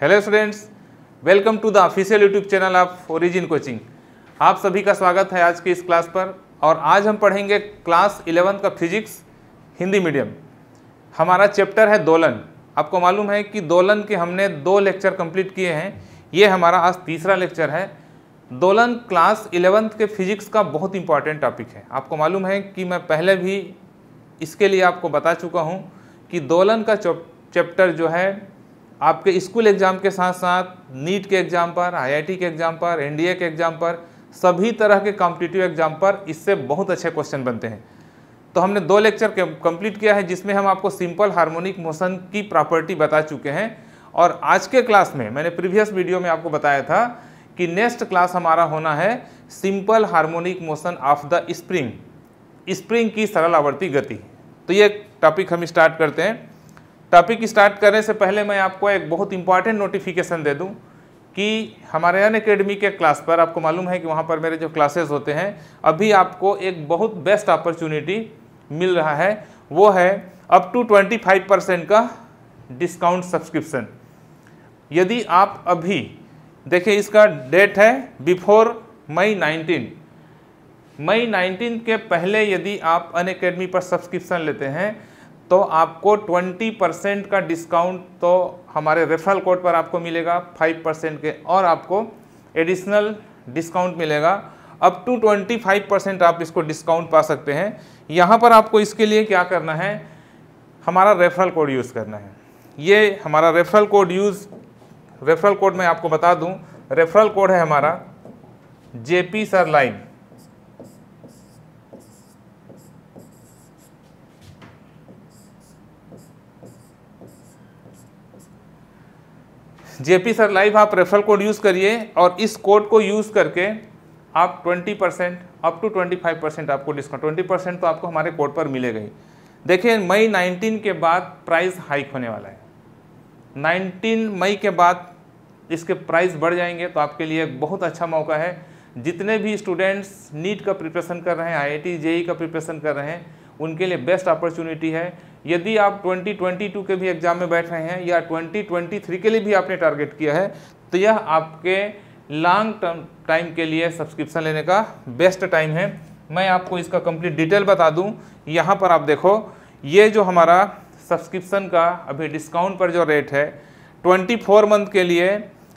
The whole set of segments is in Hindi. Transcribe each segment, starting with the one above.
hello students welcome to the official YouTube channel of origin coaching आप सभी का स्वागत है आज की इस क्लास पर और आज हम पढ़ेंगे क्लास इलेवंथ का फिजिक्स हिंदी मीडियम हमारा चैप्टर है दोलन आपको मालूम है कि दोलन के हमने दो लेक्चर कंप्लीट किए हैं ये हमारा आज तीसरा लेक्चर है दोलन क्लास इलेवंथ के फिजिक्स का बहुत इंपॉर्टेंट टॉपिक है आपको मालूम है कि मैं पहले भी इसके लिए आपको बता चुका हूँ कि दोलन का चैप्टर जो है आपके स्कूल एग्ज़ाम के साथ साथ नीट के एग्ज़ाम पर आईआईटी के एग्ज़ाम पर एनडीए के एग्ज़ाम पर सभी तरह के कॉम्पिटिटिव एग्ज़ाम पर इससे बहुत अच्छे क्वेश्चन बनते हैं तो हमने दो लेक्चर कंप्लीट किया है जिसमें हम आपको सिंपल हार्मोनिक मोशन की प्रॉपर्टी बता चुके हैं और आज के क्लास में मैंने प्रीवियस वीडियो में आपको बताया था कि नेक्स्ट क्लास हमारा होना है simple harmonic motion of the spring spring की सरल आवर्ती गति तो ये टॉपिक हम स्टार्ट करते हैं टॉपिक स्टार्ट करने से पहले मैं आपको एक बहुत इंपॉर्टेंट नोटिफिकेशन दे दूं कि हमारे अन अकेडमी के क्लास पर आपको मालूम है कि वहाँ पर मेरे जो क्लासेस होते हैं अभी आपको एक बहुत बेस्ट अपॉर्चुनिटी मिल रहा है वो है अप टू 25 परसेंट का डिस्काउंट सब्सक्रिप्शन यदि आप अभी देखिए इसका डेट है before May nineteen May nineteen के पहले यदि आप अन पर सब्सक्रिप्शन लेते हैं तो आपको 20 परसेंट का डिस्काउंट तो हमारे रेफरल कोड पर आपको मिलेगा 5 परसेंट के और आपको एडिशनल डिस्काउंट मिलेगा अप टू 25 परसेंट आप इसको डिस्काउंट पा सकते हैं यहाँ पर आपको इसके लिए क्या करना है हमारा रेफरल कोड यूज़ करना है ये हमारा referral code use referral code मैं आपको बता दूँ रेफरल कोड है हमारा J P sir line JP sir live आप रेफरल कोड यूज़ करिए और इस कोड को यूज़ करके आप 20 परसेंट अप टू 25 परसेंट आपको डिस्काउंट 20 परसेंट तो आपको हमारे कोड पर मिलेगा ही देखिए मई 19 के बाद प्राइस हाइक होने वाला है 19 मई के बाद इसके प्राइस बढ़ जाएंगे तो आपके लिए बहुत अच्छा मौका है जितने भी स्टूडेंट्स नीट का प्रिपरेशन कर रहे हैं आई आई e e का प्रिपरेशन कर रहे हैं उनके लिए बेस्ट अपॉर्चुनिटी है यदि आप 2022 के भी एग्ज़ाम में बैठ रहे हैं या 2023 के लिए भी आपने टारगेट किया है तो यह आपके लॉन्ग टर्म टाइम के लिए सब्सक्रिप्शन लेने का बेस्ट टाइम है मैं आपको इसका कंप्लीट डिटेल बता दूं यहाँ पर आप देखो ये जो हमारा सब्सक्रिप्शन का अभी डिस्काउंट पर जो रेट है 24 मंथ के लिए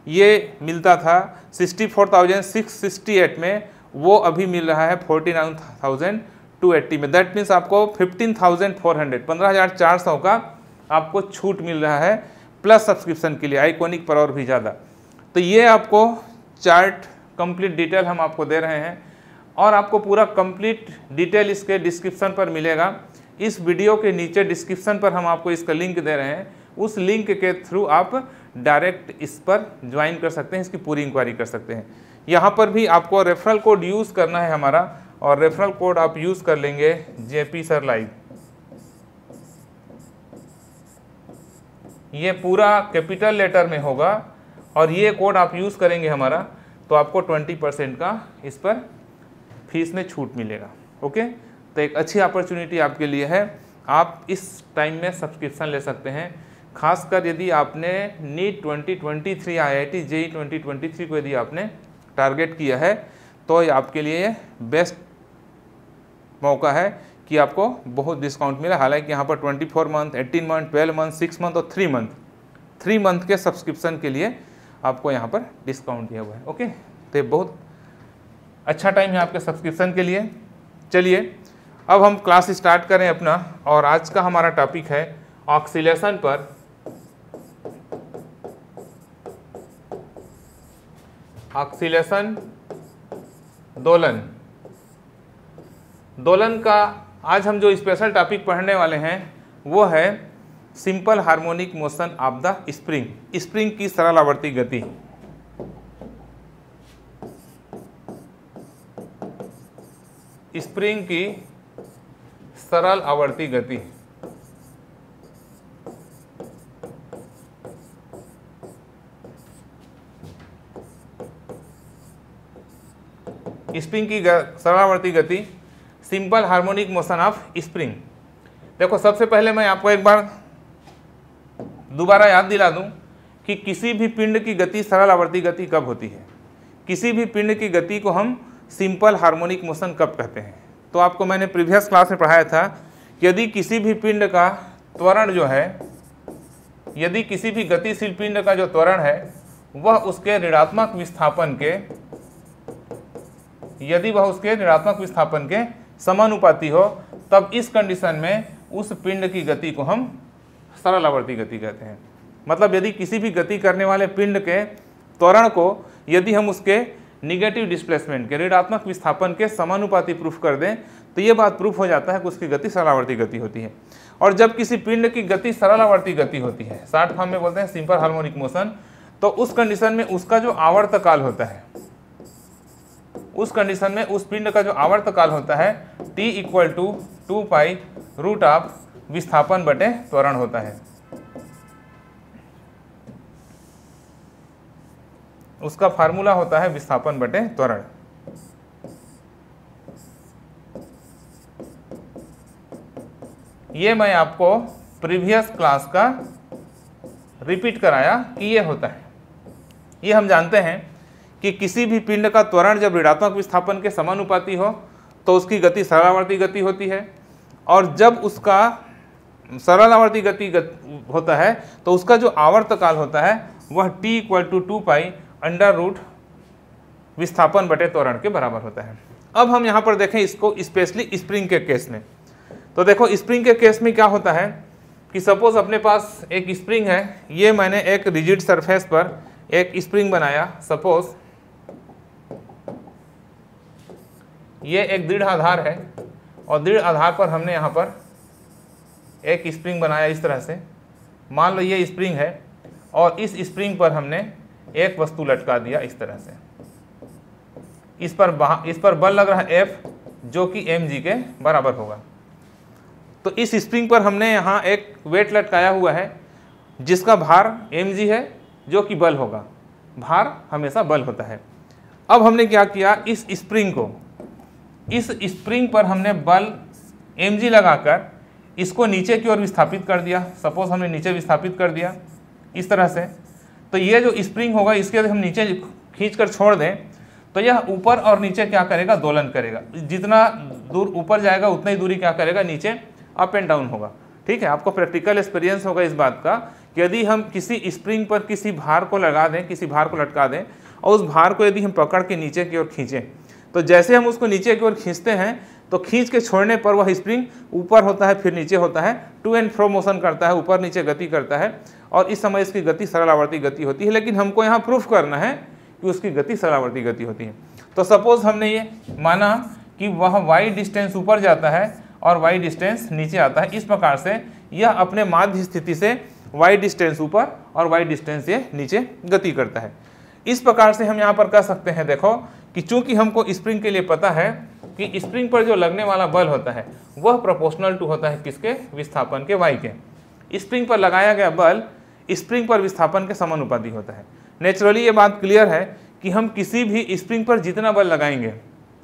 ये मिलता था 64,668 में वो अभी मिल रहा है 49,000 टू एट्टी में दैट मीन्स आपको फिफ्टीन थाउजेंड फोर हंड्रेड पंद्रह हज़ार चार सौ का आपको छूट मिल रहा है प्लस सब्सक्रिप्शन के लिए आइकोनिक पर और भी ज़्यादा तो ये आपको चार्ट कंप्लीट डिटेल हम आपको दे रहे हैं और आपको पूरा कंप्लीट डिटेल इसके डिस्क्रिप्शन पर मिलेगा इस वीडियो के नीचे डिस्क्रिप्शन पर हम आपको इसका लिंक दे रहे हैं उस लिंक के थ्रू आप डायरेक्ट इस पर ज्वाइन कर सकते हैं इसकी पूरी इंक्वायरी कर सकते हैं यहाँ पर भी आपको रेफरल कोड यूज़ करना है हमारा और रेफरल कोड आप यूज़ कर लेंगे जे पी सर लाइव ये पूरा कैपिटल लेटर में होगा और ये कोड आप यूज़ करेंगे हमारा तो आपको 20 परसेंट का इस पर फीस में छूट मिलेगा ओके तो एक अच्छी अपॉर्चुनिटी आपके लिए है आप इस टाइम में सब्सक्रिप्शन ले सकते हैं खासकर यदि आपने नीट 2023 टी जेई थ्री को यदि आपने टारगेट किया है तो आपके लिए बेस्ट मौका है कि आपको बहुत डिस्काउंट मिला हालांकि यहाँ पर twenty four month eighteen month 12 month six month और थ्री मंथ थ्री मंथ के सब्सक्रिप्शन के लिए आपको यहाँ पर डिस्काउंट दिया हुआ है ओके तो ये बहुत अच्छा टाइम है आपके सब्सक्रिप्शन के लिए चलिए अब हम क्लास स्टार्ट करें अपना और आज का हमारा टॉपिक है ऑक्सीलेशन पर ऑक्सीलेशन दोलन दोलन का आज हम जो स्पेशल टॉपिक पढ़ने वाले हैं वो है simple harmonic motion of the spring spring की सरल आवर्ती गति स्प्रिंग की सरल आवर्ती गति स्प्रिंग की सरलावर्ती गति simple harmonic motion of spring देखो सबसे पहले मैं आपको एक बार दोबारा याद दिला दूं कि किसी भी पिंड की गति सरल आवर्ती गति कब होती है किसी भी पिंड की गति को हम सिंपल हार्मोनिक मोशन कब कहते हैं तो आपको मैंने प्रीवियस क्लास में पढ़ाया था यदि किसी भी पिंड का त्वरण जो है यदि किसी भी गतिशील पिंड का जो त्वरण है वह उसके ऋणात्मक विस्थापन के यदि वह उसके ऋणात्मक विस्थापन के समानुपाती हो तब इस कंडीशन में उस पिंड की गति को हम सरल आवर्ती गति कहते हैं मतलब यदि किसी भी गति करने वाले पिंड के त्वरण को यदि हम उसके निगेटिव डिस्प्लेसमेंट के ऋणात्मक विस्थापन के समानुपाती प्रूफ कर दें तो ये बात प्रूफ हो जाता है कि उसकी गति सरलावर्ती गति होती है और जब किसी पिंड की गति सरलावर्ती गति होती है शार्ट फॉर्म में बोलते हैं सिंपल हार्मोनिक मोशन तो उस कंडीशन में उसका जो आवर्तकाल होता है उस कंडीशन में उस पिंड का जो आवर्त काल होता है T equal to two pi root of विस्थापन बटे त्वरण होता है उसका फार्मूला होता है विस्थापन बटे त्वरण ये मैं आपको प्रीवियस क्लास का रिपीट कराया कि ये होता है ये हम जानते हैं कि किसी भी पिंड का त्वरण जब ऋणात्मक विस्थापन के समानुपाती हो तो उसकी गति सरलावर्ती गति होती है और जब उसका सरलावर्ती गति गत होता है तो उसका जो आवर्त काल होता है वह t equal to two pi under root विस्थापन बटे त्वरण के बराबर होता है अब हम यहाँ पर देखें इसको स्पेशली स्प्रिंग के केस में तो देखो स्प्रिंग के केस में क्या होता है कि सपोज अपने पास एक स्प्रिंग है ये मैंने एक रिजिड सरफेस पर एक स्प्रिंग बनाया सपोज़ ये एक दृढ़ आधार है और दृढ़ आधार पर हमने यहाँ पर एक स्प्रिंग बनाया इस तरह से मान लो ये स्प्रिंग है और इस स्प्रिंग पर हमने एक वस्तु लटका दिया इस तरह से इस पर इस पर बल लग रहा है एफ जो कि एम जी के बराबर होगा तो इस स्प्रिंग पर हमने यहाँ एक वेट लटकाया हुआ है जिसका भार एम जी है जो कि बल होगा भार हमेशा बल होता है अब हमने क्या किया इस स्प्रिंग को इस स्प्रिंग पर हमने बल एम जी लगाकर इसको नीचे की ओर विस्थापित कर दिया सपोज हमने नीचे विस्थापित कर दिया इस तरह से तो ये जो स्प्रिंग होगा इसके यदि हम नीचे खींच कर छोड़ दें तो यह ऊपर और नीचे क्या करेगा दोलन करेगा जितना दूर ऊपर जाएगा उतना ही दूरी क्या करेगा नीचे अप एंड डाउन होगा ठीक है आपको प्रैक्टिकल एक्सपीरियंस होगा इस बात का कि यदि हम किसी स्प्रिंग पर किसी भार को लगा दें किसी भार को लटका दें और उस भार को यदि हम पकड़ के नीचे की ओर खींचें तो जैसे हम उसको नीचे की ओर खींचते हैं तो खींच के छोड़ने पर वह स्प्रिंग ऊपर होता है फिर नीचे होता है टू एंड फ्रो मोशन करता है ऊपर नीचे गति करता है और इस समय इसकी गति सरलावर्ती गति होती है लेकिन हमको यहाँ प्रूफ करना है कि उसकी गति सरलावर्ती गति होती है तो सपोज़ हमने ये माना कि वह वाई डिस्टेंस ऊपर जाता है और वाई डिस्टेंस नीचे आता है इस प्रकार से यह अपने माध्य स्थिति से वाई डिस्टेंस ऊपर और वाई डिस्टेंस ये नीचे गति करता है इस प्रकार से हम यहाँ पर कह सकते हैं देखो कि चूंकि हमको स्प्रिंग के लिए पता है कि स्प्रिंग पर जो लगने वाला बल होता है वह प्रोपोर्शनल टू होता है किसके विस्थापन के वाई के स्प्रिंग पर लगाया गया बल स्प्रिंग पर विस्थापन के समानुपाती होता है नेचुरली ये बात क्लियर है कि हम किसी भी स्प्रिंग पर जितना बल लगाएंगे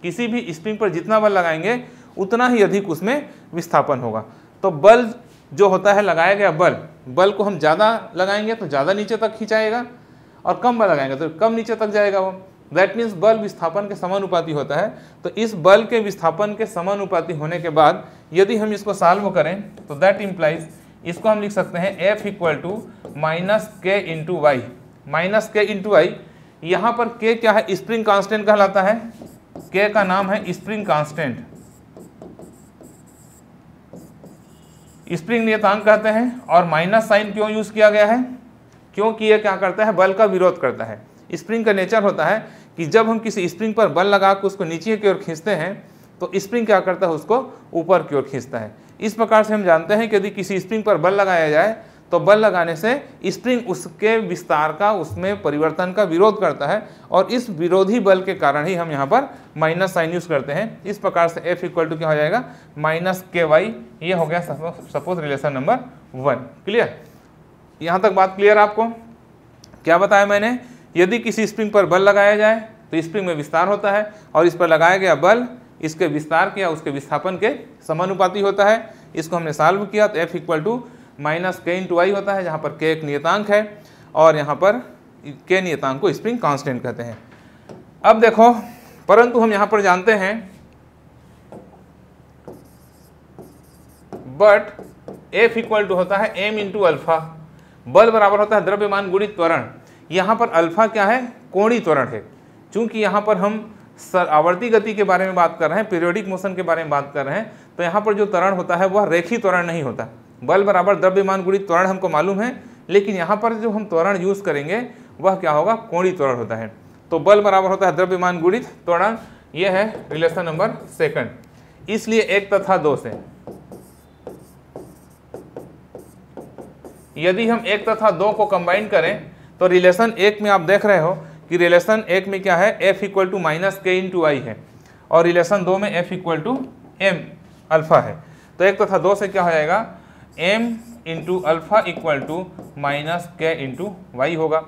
किसी भी स्प्रिंग पर जितना बल लगाएंगे उतना ही अधिक उसमें विस्थापन होगा तो बल जो होता है लगाया गया बल बल को हम ज़्यादा लगाएंगे तो ज़्यादा नीचे तक खींचाएगा और कम बल लगाएंगे तो कम नीचे तक जाएगा वो दैट मीन्स बल विस्थापन के समानुपाती होता है तो इस बल के विस्थापन के समानुपाती होने के बाद यदि हम इसको साल्व करें तो दैट इम्प्लाइज इसको हम लिख सकते हैं F equal to minus K into Y minus K into Y यहाँ पर के क्या है स्प्रिंग कांस्टेंट कहलाता है के का नाम है स्प्रिंग कांस्टेंट स्प्रिंग नियतांक कहते हैं और माइनस साइन क्यों यूज़ किया गया है क्योंकि ये क्या करता है बल का विरोध करता है स्प्रिंग का नेचर होता है कि जब हम किसी स्प्रिंग पर बल लगा कर उसको नीचे की ओर खींचते हैं तो स्प्रिंग क्या करता है उसको ऊपर की ओर खींचता है इस प्रकार से हम जानते हैं कि यदि किसी स्प्रिंग पर बल लगाया जाए तो बल लगाने से स्प्रिंग उसके विस्तार का उसमें परिवर्तन का विरोध करता है और इस विरोधी बल के कारण ही हम यहाँ पर माइनस साइन यूज़ करते हैं इस प्रकार से एफ इक्वल टू क्या हो जाएगा माइनस के वाई ये हो गया suppose relation number one clear यहाँ तक बात क्लियर आपको क्या बताया मैंने यदि किसी स्प्रिंग पर बल लगाया जाए तो स्प्रिंग में विस्तार होता है और इस पर लगाया गया बल इसके विस्तार के या उसके विस्थापन के समानुपाती होता है इसको हमने सॉल्व किया तो F equal to minus K into Y होता है जहाँ पर के एक नियतांक है और यहाँ पर के नियतांक को स्प्रिंग कांस्टेंट कहते हैं अब देखो परंतु हम यहाँ पर जानते हैं बट एफ इक्वल टू होता है एम इंटू अल्फा बल बराबर होता है द्रव्यमान गुणित त्वरण यहाँ पर अल्फ़ा क्या है कोणी त्वरण है चूंकि यहाँ पर हम सर आवर्ती गति के बारे में बात कर रहे हैं पीरियोडिक मोशन के बारे में बात कर रहे हैं तो यहाँ पर जो त्वरण होता है वह रेखी त्वरण नहीं होता बल बराबर द्रव्यमान गुणित त्वरण हमको मालूम है लेकिन यहाँ पर जो हम त्वरण यूज़ करेंगे वह क्या होगा कोणी त्वरण होता है तो बल बराबर होता है द्रव्यमान गुड़ित त्वरण यह है रिलेशन नंबर सेकंड इसलिए एक तथा दो से यदि हम एक तथा दो को कंबाइन करें तो रिलेशन एक में आप देख रहे हो कि रिलेशन एक में क्या है एफ इक्वल टू माइनस के इन टू आई है और रिलेशन दो में F equal to M alpha है तो एक तथा तो दो से क्या हो जाएगा M into alpha equal to minus K into Y होगा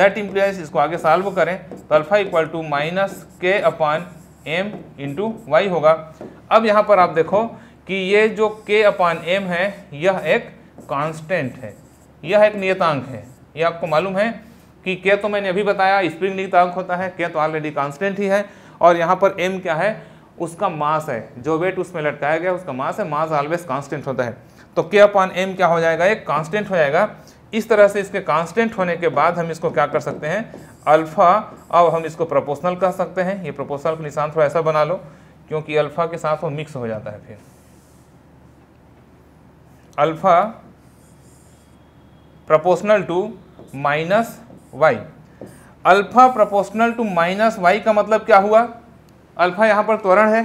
दैट इम्प्लाइज इसको आगे सॉल्व करें तो अल्फ़ा इक्वल टू माइनस के अपान एम इंटू वाई होगा अब यहाँ पर आप देखो कि ये जो के अपान एम है यह एक कांस्टेंट है यह एक नियतांक है ये आपको मालूम है कि क्या तो मैंने अभी बताया स्प्रिंग निहितांक होता है क्या तो ऑलरेडी कांस्टेंट ही है और यहाँ पर एम क्या है उसका मास है जो वेट उसमें लटकाया गया उसका मास है मास ऑलवेज कांस्टेंट होता है तो के अपॉन एम क्या हो जाएगा एक कांस्टेंट हो जाएगा इस तरह से इसके कांस्टेंट होने के बाद हम इसको क्या कर सकते हैं अल्फ़ा अब हम इसको प्रोपोर्शनल कह सकते हैं ये प्रोपोर्शनल का निशान थोड़ा ऐसा बना लो क्योंकि अल्फ़ा के साथ वो मिक्स हो जाता है फिर alpha proportional to minus Y alpha proportional to minus Y का मतलब क्या हुआ अल्फा यहाँ पर त्वरण है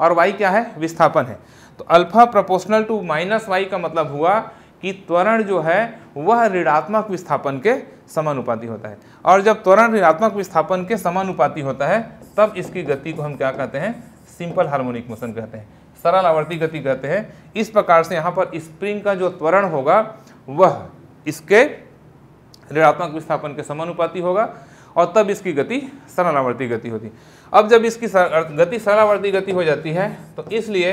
और वाई क्या है विस्थापन है तो alpha proportional to minus Y का मतलब हुआ कि त्वरण जो है वह ऋणात्मक विस्थापन के समानुपाती होता है और जब त्वरण ऋणात्मक विस्थापन के समानुपाती होता है तब इसकी गति को हम क्या कहते हैं सिंपल हार्मोनिक मोशन कहते हैं सरल आवर्ती गति कहते हैं इस प्रकार से यहाँ पर स्प्रिंग का जो त्वरण होगा वह इसके ऋणात्मक विस्थापन के समानुपाती होगा और तब इसकी गति सरलावर्ती गति होती अब जब इसकी सर, गति सरलावर्ती गति हो जाती है तो इसलिए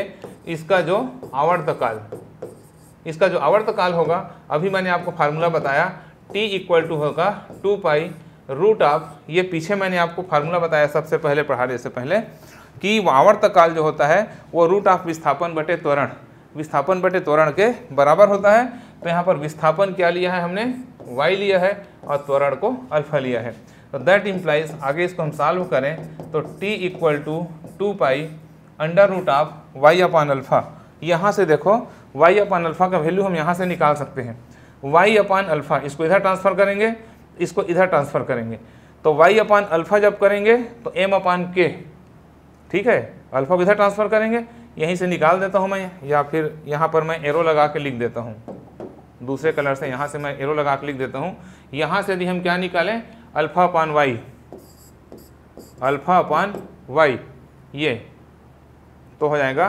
इसका जो आवर्तकाल इसका जो आवर्तकाल होगा अभी मैंने आपको फार्मूला बताया टी इक्वल टू होगा टू पाई रूट ऑफ ये पीछे मैंने आपको फार्मूला बताया सबसे पहले पढ़ाने से पहले कि आवर्तकाल जो होता है वो रूट ऑफ विस्थापन बटे त्वरण विस्थापन बटे त्वरण के बराबर होता है तो यहाँ पर विस्थापन क्या लिया है हमने वाई लिया है और त्वरण को अल्फा लिया है तो दैट इम्प्लाइज आगे इसको हम सॉल्व करें तो T equal to two pi under root of Y upon alpha यहाँ से देखो वाई अपान अल्फ़ा का वैल्यू हम यहाँ से निकाल सकते हैं वाई अपान अल्फ़ा इसको इधर ट्रांसफ़र करेंगे इसको इधर ट्रांसफ़र करेंगे तो वाई अपान अल्फ़ा जब करेंगे तो एम अपान के ठीक है अल्फ़ा को इधर ट्रांसफ़र करेंगे यहीं से निकाल देता हूँ मैं या फिर यहाँ पर मैं एरो लगा के लिख देता हूँ दूसरे कलर से यहाँ से मैं एरो लगा के लिख देता हूँ यहाँ से यदि हम क्या निकालें alpha upon Y alpha upon Y ये तो हो जाएगा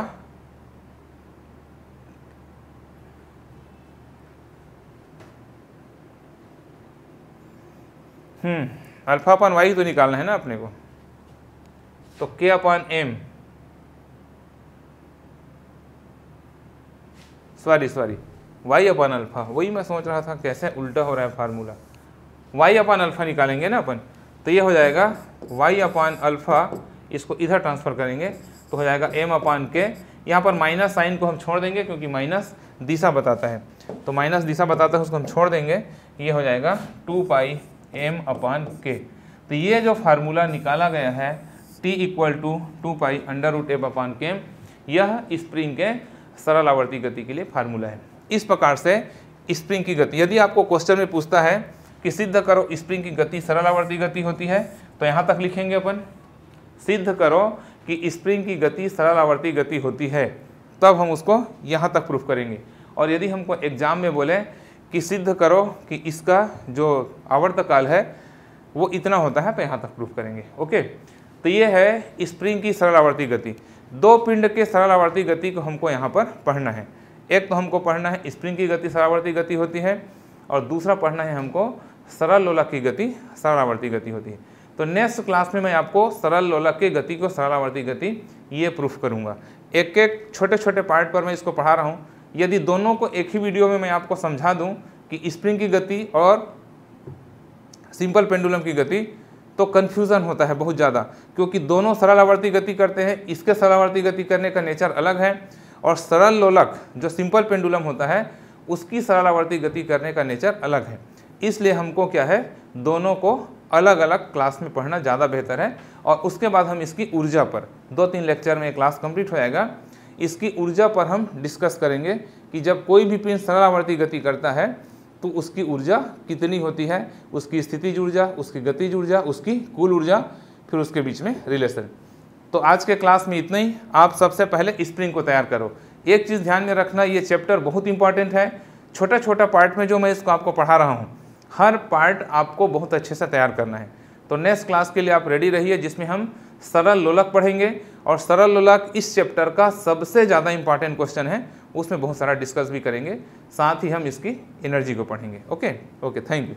हम्म अल्फ़ा अपान वाई तो निकालना है ना अपने को तो K upon M sorry sorry Y upon alpha वही मैं सोच रहा था कैसे उल्टा हो रहा है फार्मूला वाई अपन अल्फ़ा निकालेंगे ना अपन तो ये हो जाएगा वाई अपान अल्फ़ा इसको इधर ट्रांसफ़र करेंगे तो हो जाएगा एम अपान के यहाँ पर माइनस साइन को हम छोड़ देंगे क्योंकि माइनस दिशा बताता है तो माइनस दिशा बताता है उसको हम छोड़ देंगे ये हो जाएगा टू पाई एम अपान के तो ये जो फार्मूला निकाला गया है T equal to two pi under root M upon K यह स्प्रिंग के सरल आवर्ती गति के लिए फार्मूला है इस प्रकार से स्प्रिंग की गति यदि आपको क्वेश्चन में पूछता है कि सिद्ध करो स्प्रिंग की गति सरलावर्ती गति होती है तो यहाँ तक लिखेंगे अपन सिद्ध करो कि स्प्रिंग की गति सरलावर्ती गति होती है तब हम उसको यहाँ तक प्रूफ करेंगे और यदि हमको एग्जाम में बोले कि सिद्ध करो कि इसका जो आवर्तकाल है वो इतना होता है तो यहाँ तक प्रूफ करेंगे ओके तो ये है स्प्रिंग की सरलावर्ती गति दो पिंड के सरलावर्ती गति को हमको यहाँ पर पढ़ना है एक तो हमको पढ़ना है स्प्रिंग की गति सरावर्ती गति होती है और दूसरा पढ़ना है हमको सरल लोलक की गति सरावर्ती गति होती है तो नेक्स्ट क्लास में मैं आपको सरल लोलक की गति को सरावर्ती गति ये प्रूफ करूँगा एक एक छोटे छोटे पार्ट पर मैं इसको पढ़ा रहा हूँ यदि दोनों को एक ही वीडियो में मैं आपको समझा दूँ कि स्प्रिंग की गति और सिंपल पेंडुलम की गति तो कन्फ्यूज़न होता है बहुत ज़्यादा क्योंकि दोनों सरल आवर्ती गति करते हैं इसके सरलावर्ती गति करने का नेचर अलग है और सरल लोलक जो सिंपल पेंडुलम होता है उसकी सरलावर्ती गति करने का नेचर अलग है इसलिए हमको क्या है दोनों को अलग अलग क्लास में पढ़ना ज़्यादा बेहतर है और उसके बाद हम इसकी ऊर्जा पर दो तीन लेक्चर में क्लास कंप्लीट हो जाएगा इसकी ऊर्जा पर हम डिस्कस करेंगे कि जब कोई भी पिंड सरलावर्ती गति करता है तो उसकी ऊर्जा कितनी होती है उसकी स्थिति ऊर्जा उसकी गतिज ऊर्जा उसकी कुल ऊर्जा फिर उसके बीच में रिलेशन तो आज के क्लास में इतना ही आप सबसे पहले स्प्रिंग को तैयार करो एक चीज़ ध्यान में रखना ये चैप्टर बहुत इंपॉर्टेंट है छोटा छोटा पार्ट में जो मैं इसको आपको पढ़ा रहा हूँ हर पार्ट आपको बहुत अच्छे से तैयार करना है तो नेक्स्ट क्लास के लिए आप रेडी रहिए जिसमें हम सरल लोलक पढ़ेंगे और सरल लोलक इस चैप्टर का सबसे ज़्यादा इंपॉर्टेंट क्वेश्चन है उसमें बहुत सारा डिस्कस भी करेंगे साथ ही हम इसकी एनर्जी को पढ़ेंगे ओके ओके थैंक यू